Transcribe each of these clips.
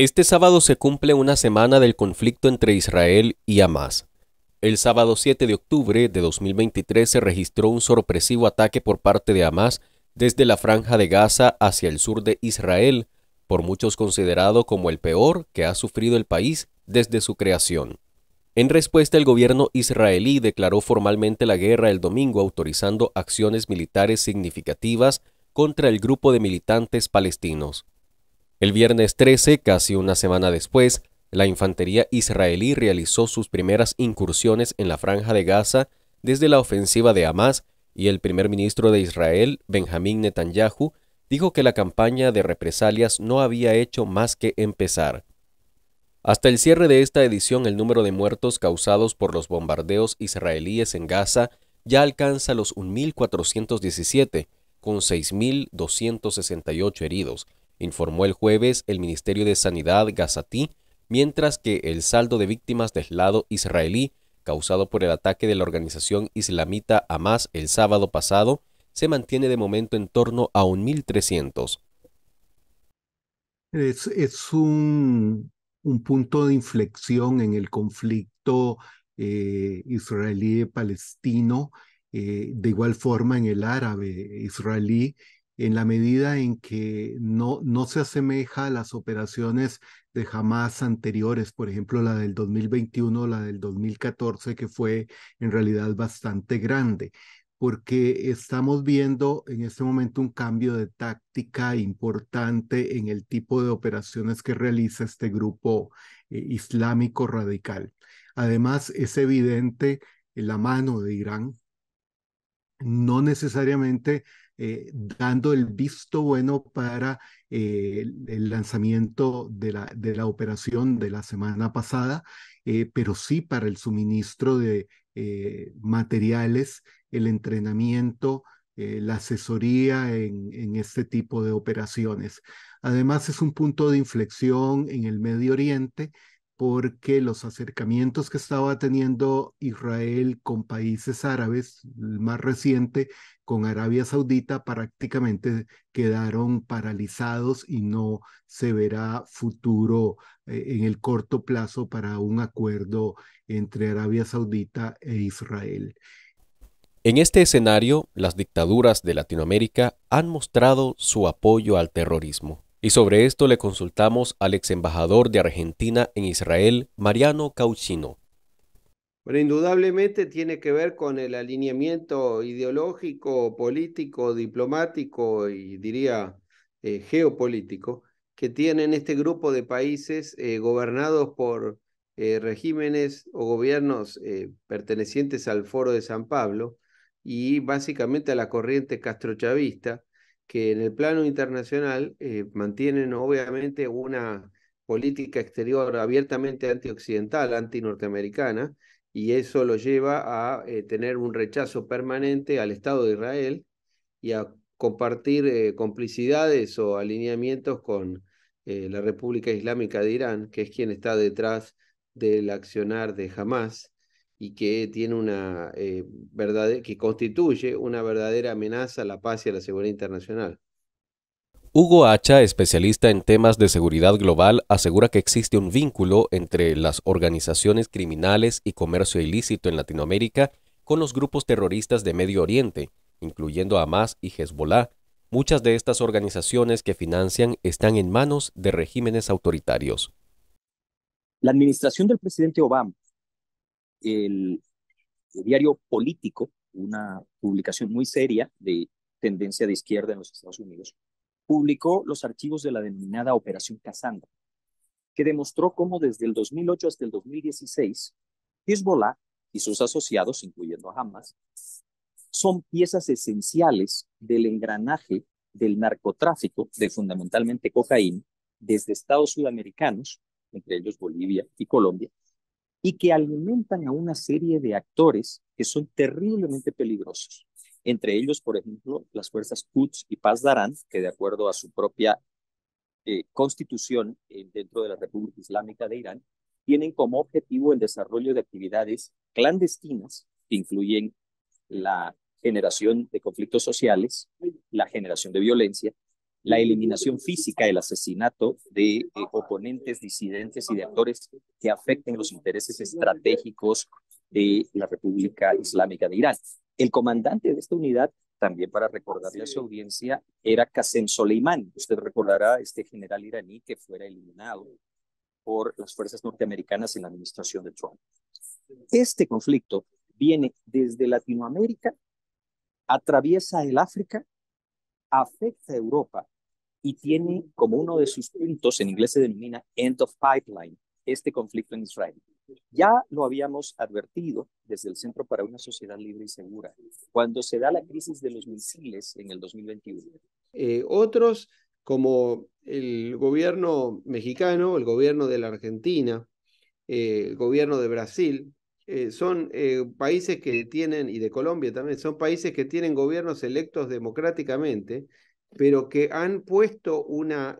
Este sábado se cumple una semana del conflicto entre Israel y Hamas. El sábado 7 de octubre de 2023 se registró un sorpresivo ataque por parte de Hamas desde la franja de Gaza hacia el sur de Israel, por muchos considerado como el peor que ha sufrido el país desde su creación. En respuesta, el gobierno israelí declaró formalmente la guerra el domingo, autorizando acciones militares significativas contra el grupo de militantes palestinos. El viernes 13, casi una semana después, la infantería israelí realizó sus primeras incursiones en la franja de Gaza desde la ofensiva de Hamas y el primer ministro de Israel, Benjamín Netanyahu, dijo que la campaña de represalias no había hecho más que empezar. Hasta el cierre de esta edición, el número de muertos causados por los bombardeos israelíes en Gaza ya alcanza los 1.417, con 6.268 heridos, informó el jueves el Ministerio de Sanidad Gazatí, mientras que el saldo de víctimas del lado israelí causado por el ataque de la organización islamita Hamas el sábado pasado se mantiene de momento en torno a 1.300. Es, un, punto de inflexión en el conflicto eh, israelí-palestino, eh, de igual forma en el árabe israelí en la medida en que no, no se asemeja a las operaciones de jamás anteriores, por ejemplo, la del 2021, la del 2014, que fue en realidad bastante grande, porque estamos viendo en este momento un cambio de táctica importante en el tipo de operaciones que realiza este grupo eh, islámico radical. Además, es evidente eh, la mano de Irán, no necesariamente eh, dando el visto bueno para eh, el lanzamiento de la, de la operación de la semana pasada, eh, pero sí para el suministro de materiales, el entrenamiento, la asesoría en, en este tipo de operaciones. Además, es un punto de inflexión en el Medio Oriente porque los acercamientos que estaba teniendo Israel con países árabes, más reciente con Arabia Saudita prácticamente quedaron paralizados y no se verá futuro eh, en el corto plazo para un acuerdo entre Arabia Saudita e Israel. En este escenario, las dictaduras de Latinoamérica han mostrado su apoyo al terrorismo. Y sobre esto le consultamos al ex embajador de Argentina en Israel, Mariano Cauchino indudablemente tiene que ver con el alineamiento ideológico, político, diplomático y diría eh, geopolítico que tienen este grupo de países eh, gobernados por eh, regímenes o gobiernos pertenecientes al Foro de San Pablo y básicamente a la corriente castrochavista, que en el plano internacional mantienen obviamente una política exterior abiertamente antioccidental, antinorteamericana, y eso lo lleva a eh, tener un rechazo permanente al Estado de Israel y a compartir eh, complicidades o alineamientos con eh, la República Islámica de Irán, que es quien está detrás del accionar de Hamas y que tiene una que constituye una verdadera amenaza a la paz y a la seguridad internacional. Hugo Hacha, especialista en temas de seguridad global, asegura que existe un vínculo entre las organizaciones criminales y comercio ilícito en Latinoamérica con los grupos terroristas de Medio Oriente, incluyendo Hamas y Hezbollah. Muchas de estas organizaciones que financian están en manos de regímenes autoritarios. La administración del presidente Obama, el diario Político, una publicación muy seria de tendencia de izquierda en los Estados Unidos, publicó los archivos de la denominada Operación Casandra, que demostró cómo desde el 2008 hasta el 2016, Hezbollah y sus asociados, incluyendo a Hamas, son piezas esenciales del engranaje del narcotráfico de fundamentalmente cocaína desde estados sudamericanos, entre ellos Bolivia y Colombia, y que alimentan a una serie de actores que son terriblemente peligrosos entre ellos, por ejemplo, las fuerzas Quds y Paz Darán, que de acuerdo a su propia eh, constitución eh, dentro de la República Islámica de Irán, tienen como objetivo el desarrollo de actividades clandestinas que incluyen la generación de conflictos sociales, la generación de violencia, la eliminación física, el asesinato de eh, oponentes, disidentes y de actores que afecten los intereses estratégicos de la República Islámica de Irán. El comandante de esta unidad, también para recordarle a su audiencia, era Qasem Soleimani. Usted recordará este general iraní que fuera eliminado por las fuerzas norteamericanas en la administración de Trump. Este conflicto viene desde Latinoamérica, atraviesa el África, afecta a Europa y tiene como uno de sus puntos, en inglés se denomina end of pipeline, este conflicto en Israel. Ya lo habíamos advertido desde el Centro para una Sociedad Libre y Segura, cuando se da la crisis de los misiles en el 2021. Eh, otros, como el gobierno mexicano, el gobierno de la Argentina, eh, el gobierno de Brasil, eh, son países que tienen, y de Colombia también, son países que tienen gobiernos electos democráticamente, pero que han puesto una,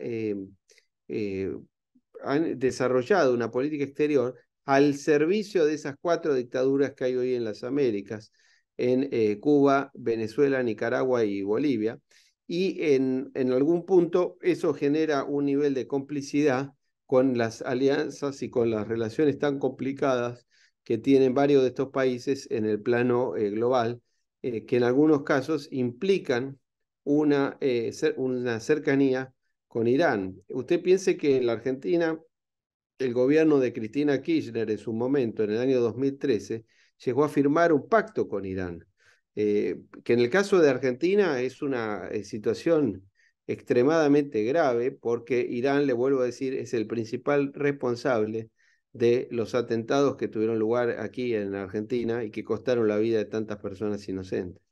han desarrollado una política exterior al servicio de esas cuatro dictaduras que hay hoy en las Américas, en eh, Cuba, Venezuela, Nicaragua y Bolivia. Y en, algún punto eso genera un nivel de complicidad con las alianzas y con las relaciones tan complicadas que tienen varios de estos países en el plano eh, global, eh, que en algunos casos implican una, una cercanía con Irán. Usted piense que en la Argentina el gobierno de Cristina Kirchner en su momento, en el año 2013, llegó a firmar un pacto con Irán, eh, que en el caso de Argentina es una eh, situación extremadamente grave porque Irán, le vuelvo a decir, es el principal responsable de los atentados que tuvieron lugar aquí en Argentina y que costaron la vida de tantas personas inocentes.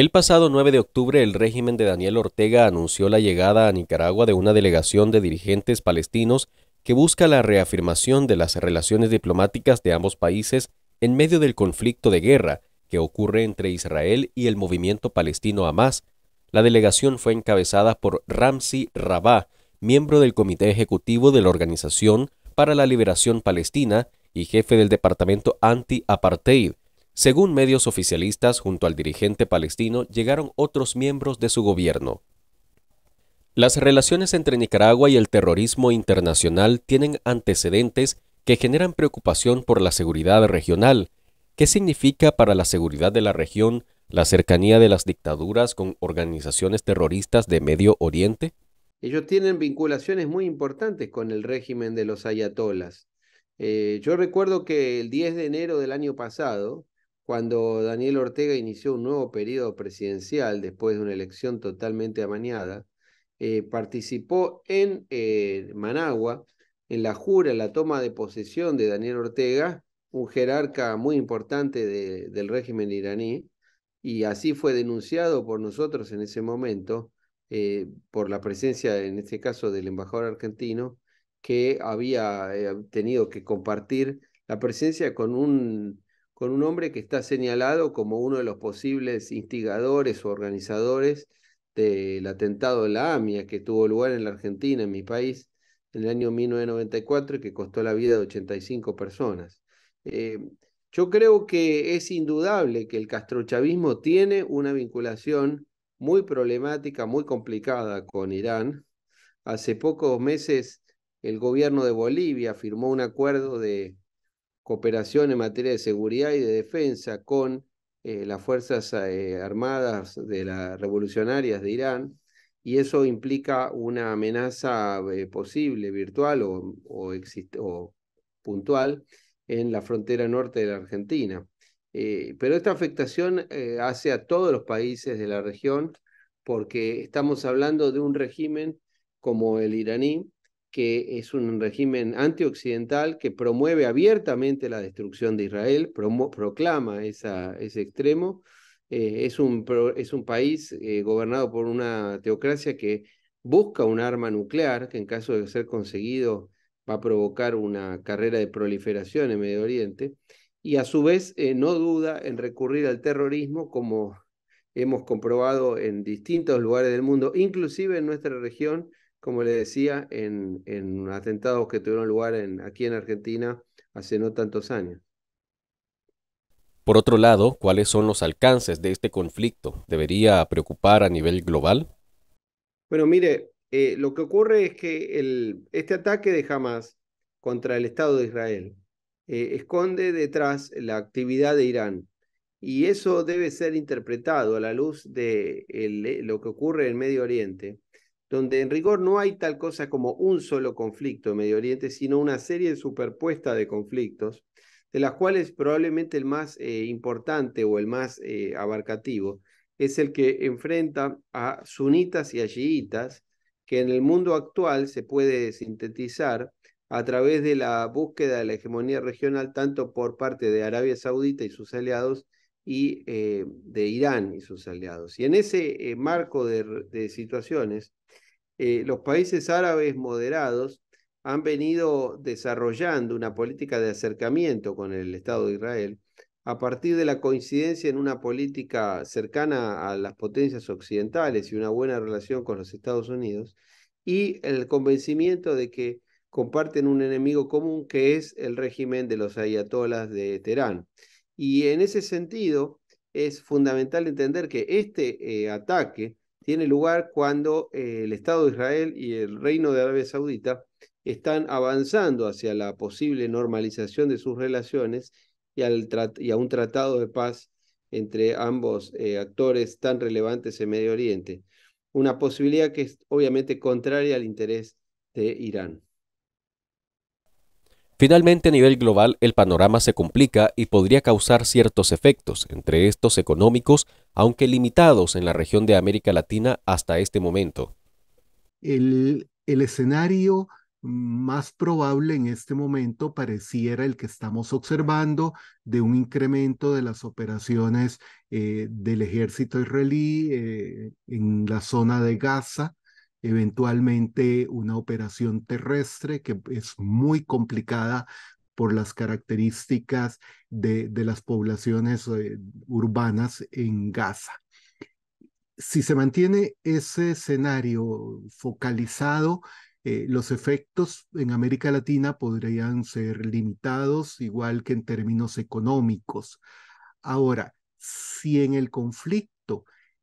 El pasado 9 de octubre el régimen de Daniel Ortega anunció la llegada a Nicaragua de una delegación de dirigentes palestinos que busca la reafirmación de las relaciones diplomáticas de ambos países en medio del conflicto de guerra que ocurre entre Israel y el movimiento palestino Hamas. La delegación fue encabezada por Ramsi Rabah, miembro del Comité Ejecutivo de la Organización para la Liberación Palestina y jefe del Departamento Anti-Apartheid, según medios oficialistas, junto al dirigente palestino llegaron otros miembros de su gobierno. Las relaciones entre Nicaragua y el terrorismo internacional tienen antecedentes que generan preocupación por la seguridad regional. ¿Qué significa para la seguridad de la región la cercanía de las dictaduras con organizaciones terroristas de Medio Oriente? Ellos tienen vinculaciones muy importantes con el régimen de los ayatolas. Eh, yo recuerdo que el 10 de enero del año pasado, cuando Daniel Ortega inició un nuevo periodo presidencial después de una elección totalmente amañada, eh, participó en eh, Managua en la jura, en la toma de posesión de Daniel Ortega, un jerarca muy importante del régimen iraní, y así fue denunciado por nosotros en ese momento, eh, por la presencia, en este caso, del embajador argentino, que había tenido que compartir la presencia con un con un hombre que está señalado como uno de los posibles instigadores o organizadores del atentado de la AMIA que tuvo lugar en la Argentina, en mi país, en el año 1994 y que costó la vida de 85 personas. Eh, yo creo que es indudable que el castrochavismo tiene una vinculación muy problemática, muy complicada con Irán. Hace pocos meses el gobierno de Bolivia firmó un acuerdo de cooperación en materia de seguridad y de defensa con eh, las Fuerzas eh, Armadas de las Revolucionarias de Irán, y eso implica una amenaza eh, posible, virtual o, o, o, puntual, en la frontera norte de la Argentina. pero esta afectación hace a todos los países de la región porque estamos hablando de un régimen como el iraní, que es un régimen antioccidental que promueve abiertamente la destrucción de Israel, proclama ese extremo. Eh, es, un, es, un, país eh, gobernado por una teocracia que busca un arma nuclear, que en caso de ser conseguido va a provocar una carrera de proliferación en Medio Oriente, y a su vez eh, no duda en recurrir al terrorismo como hemos comprobado en distintos lugares del mundo, inclusive en nuestra región, como le decía, en, atentados que tuvieron lugar en, aquí en Argentina hace no tantos años. Por otro lado, ¿cuáles son los alcances de este conflicto? ¿Debería preocupar a nivel global? Bueno, mire, eh, lo que ocurre es que este ataque de Hamas contra el Estado de Israel eh, esconde detrás la actividad de Irán. Y eso debe ser interpretado a la luz de lo que ocurre en Medio Oriente donde en rigor no hay tal cosa como un solo conflicto en Medio Oriente, sino una serie superpuesta de conflictos, de las cuales probablemente el más eh, importante o el más eh, abarcativo es el que enfrenta a sunitas y a chiitas, que en el mundo actual se puede sintetizar a través de la búsqueda de la hegemonía regional tanto por parte de Arabia Saudita y sus aliados, y eh, de Irán y sus aliados. Y en ese eh, marco de, situaciones, eh, los países árabes moderados han venido desarrollando una política de acercamiento con el Estado de Israel a partir de la coincidencia en una política cercana a las potencias occidentales y una buena relación con los Estados Unidos y el convencimiento de que comparten un enemigo común que es el régimen de los ayatolas de Teherán. Y en ese sentido, es fundamental entender que este eh, ataque tiene lugar cuando eh, el Estado de Israel y el Reino de Arabia Saudita están avanzando hacia la posible normalización de sus relaciones y, a un tratado de paz entre ambos eh, actores tan relevantes en Medio Oriente. Una posibilidad que es obviamente contraria al interés de Irán. Finalmente, a nivel global, el panorama se complica y podría causar ciertos efectos, entre estos económicos, aunque limitados en la región de América Latina hasta este momento. El, escenario más probable en este momento pareciera el que estamos observando de un incremento de las operaciones eh, del ejército israelí eh, en la zona de Gaza, eventualmente una operación terrestre que es muy complicada por las características de, las poblaciones eh, urbanas en Gaza. Si se mantiene ese escenario focalizado, eh, los efectos en América Latina podrían ser limitados, igual que en términos económicos. Ahora, si en el conflicto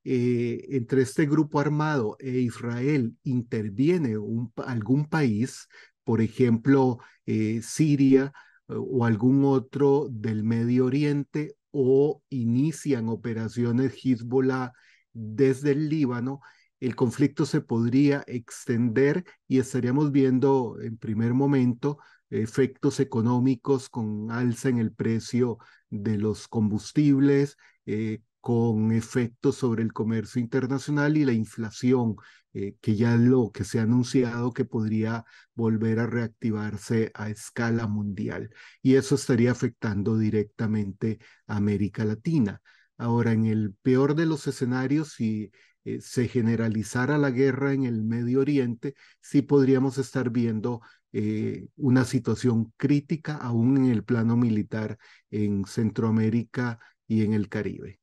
eh, entre este grupo armado e Israel interviene algún país, por ejemplo, eh, Siria eh, o algún otro del Medio Oriente, o inician operaciones Hezbollah desde el Líbano, el conflicto se podría extender y estaríamos viendo en primer momento efectos económicos con alza en el precio de los combustibles, eh, con efectos sobre el comercio internacional y la inflación, eh, que ya lo que se ha anunciado que podría volver a reactivarse a escala mundial. Y eso estaría afectando directamente a América Latina. Ahora, en el peor de los escenarios, si eh, se generalizara la guerra en el Medio Oriente, sí podríamos estar viendo eh, una situación crítica aún en el plano militar en Centroamérica y en el Caribe.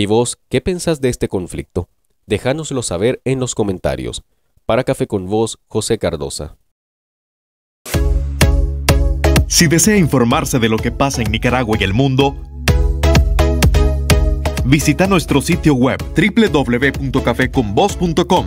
¿Y vos qué pensás de este conflicto? Déjanoslo saber en los comentarios. Para Café con Vos, José Cardosa. Si desea informarse de lo que pasa en Nicaragua y el mundo, visita nuestro sitio web www.cafeconvoz.com